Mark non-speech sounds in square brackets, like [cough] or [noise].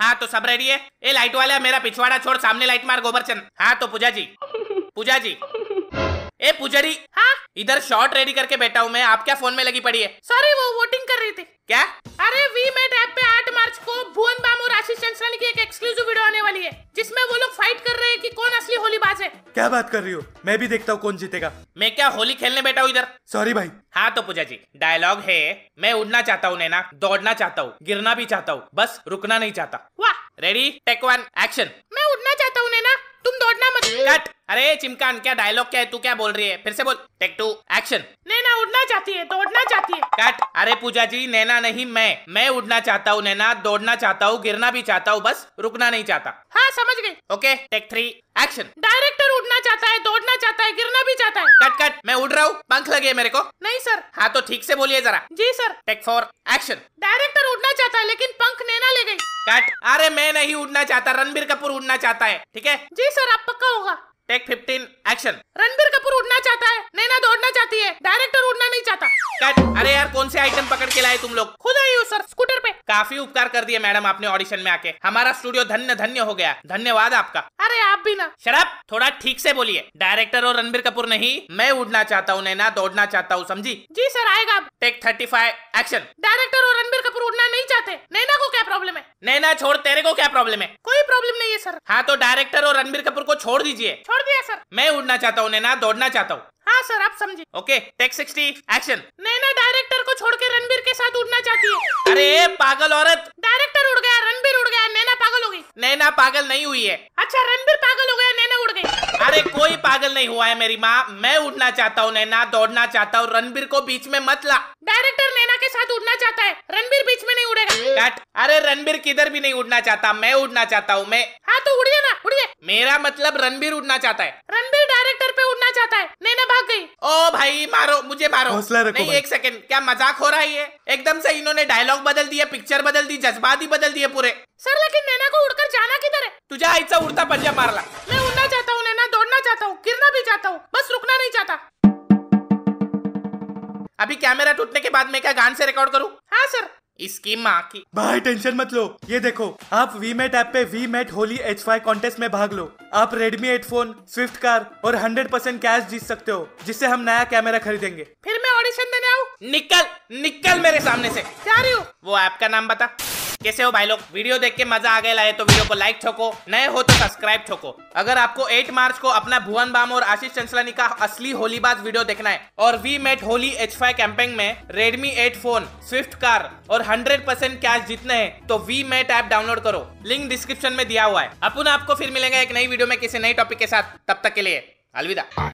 हाँ तो सब रेडी है ए लाइट वाला मेरा पिछवाड़ा छोड़ सामने लाइट मार गोबरचंद हाँ तो पूजा जी पूजा जी [laughs] ए पुजारी हाँ इधर शॉर्ट रेडी करके बैठा हूँ मैं आप क्या फोन में लगी पड़ी है सॉरी वो वो क्या बात कर रही हो मैं भी देखता हूँ कौन जीतेगा मैं क्या होली खेलने बैठा हूँ इधर सॉरी भाई हाँ तो पूजा जी डायलॉग है मैं उड़ना चाहता हूँ नैना दौड़ना चाहता हूँ गिरना भी चाहता हूँ बस रुकना नहीं चाहता वाह रेडी टेक वन एक्शन मैं उड़ना चाहता हूँ नैना तुम दौड़ना मत कट अरे चिमकान क्या डायलॉग क्या है तू क्या बोल रही है फिर से बोल टेक टू एक्शन नैना उड़ना चाहती है दौड़ना चाहती है कट अरे पूजा जी नैना नहीं मैं मैं उड़ना चाहता हूँ नैना दौड़ना चाहता हूँ गिरना भी चाहता हूँ बस रुकना नहीं चाहता हाँ समझ गई okay take three action direct गिरना चाहता है गिरना भी चाहता है कट कट मैं उड़ रहा हूँ पंख लगे मेरे को नहीं सर हाँ तो ठीक से बोलिए जरा जी sir take four action director उड़ना चाहता है लेकिन पंख नैना ले गई कट अरे मैं नहीं उड़ना चाहता रणबीर कपूर उड़ना चाहता है ठीक है जी सर आप पक्का होगा टेक फिफ्टीन एक्शन कट अरे यार कौन से आइटम पकड़ के लाए तुम लोग खुद आई हो सर स्कूटर पे काफी उपकार कर दिए मैडम आपने ऑडिशन में आके हमारा स्टूडियो धन्य धन्य हो गया धन्यवाद आपका अरे आप भी ना शराब थोड़ा ठीक से बोलिए डायरेक्टर और रणबीर कपूर नहीं मैं उड़ना चाहता हूँ नैना दौड़ना चाहता हूँ समझी जी सर आएगा take thirty five action director और रणबीर कपूर उड़ना नहीं चाहते नैना को क्या प्रॉब्लम है नैना छोड़ तेरे को क्या प्रॉब्लम है कोई प्रॉब्लम नहीं है सर हाँ तो डायरेक्टर और रणबीर कपूर को छोड़ दीजिए छोड़ दिया सर मैं उड़ना चाहता हूँ नैना दौड़ना चाहता हूँ सर आप समझे okay take sixty action Naina director को छोड़ के रणबीर के साथ उड़ना चाहती है अरे पागल औरत डायरेक्टर उड़ गया रणबीर उड़ गया नैना पागल हो गई नैना पागल नहीं हुई है अच्छा रणबीर पागल हो गया नैना उड़ गई अरे कोई पागल नहीं हुआ है मेरी माँ मैं उड़ना चाहता हूँ नैना दौड़ना चाहता हूँ रणबीर को बीच में मत ला डायरेक्टर नैना के साथ उड़ना चाहता है रणबीर बीच में नहीं उड़ेगा कट अरे रणबीर किधर भी नहीं उड़ना चाहता मैं उड़ना चाहता हूँ मैं हाँ तो उड़िए ना उड़िए मेरा मतलब रणबीर उड़ना चाहता है ओ भाई मारो मुझे मारो हौसला रखो नहीं एक सेकंड क्या मजाक हो रहा है ये एकदम से इन्होंने डायलॉग बदल दिया पिक्चर बदल दी जज्बात ही बदल दिए पूरे सर लेकिन नैना को उड़कर जाना किधर है तुझे ऐसा उड़ता पंजा ला मैं उड़ना चाहता हूँ नैना दौड़ना चाहता हूँ गिरना भी चाहता हूँ बस रुकना नहीं चाहता अभी कैमरा टूटने के बाद मैं क्या गान से रिकॉर्ड करूँ हाँ सर इसकी माँ की भाई टेंशन मत लो ये देखो आप वी मेट ऐप पे VMate Holi H five contest में भाग लो आप रेडमी फोन स्विफ्ट कार और हंड्रेड परसेंट कैश जीत सकते हो जिससे हम नया कैमरा खरीदेंगे फिर मैं ऑडिशन देने आऊँ निकल निकल मेरे सामने से रही हूँ वो ऐप का नाम बता कैसे हो भाई लोग वीडियो देख के मजा आ गया है तो वीडियो को लाइक ठोको नए हो तो सब्सक्राइब छोको अगर आपको 8 मार्च को अपना भुवन बाम और आशीष चंचलानी का असली होलीबाज वीडियो देखना है और VMate Holi H five campaign में Redmi eight phone Swift car और हंड्रेड परसेंट कैश जीतने हैं तो वी मेट ऐप डाउनलोड करो लिंक डिस्क्रिप्शन में दिया हुआ है अपन आपको फिर मिलेगा एक नई वीडियो में किसी नई टॉपिक के साथ तब तक के लिए अलविदा